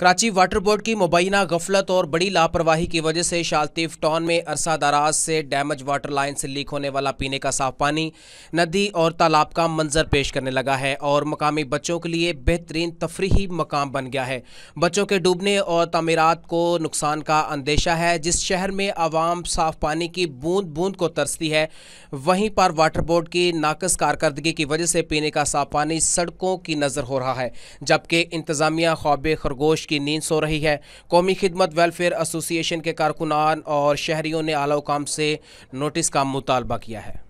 Karachi water board की मुबैना गफलत और बड़ी लापरवाही की वजह से शालतीफ टाउन में अरसा दराज से डैमेज वाटर लाइन से लीक होने वाला पीने का साफ पानी नदी और तालाब का मंजर पेश करने लगा है और मकामी बच्चों के लिए बेहतरीन तफरी मकाम बन गया है बच्चों के डूबने और तमीरत को नुकसान का अंदेशा है जिस शहर में आवाम साफ पानी की बूंद बूंद को तरसती है वहीं पर वाटर बोर्ड की नाकस कारकर्दगी की वजह से पीने का साफ पानी सड़कों की नज़र हो रहा है जबकि इंतज़ामिया ख्वाब खरगोश की नींद सो रही है कौमी खिदमत वेलफेयर एसोसिएशन के कारकुनान और शहरीों ने आलाकाम से नोटिस का मुतालबा किया है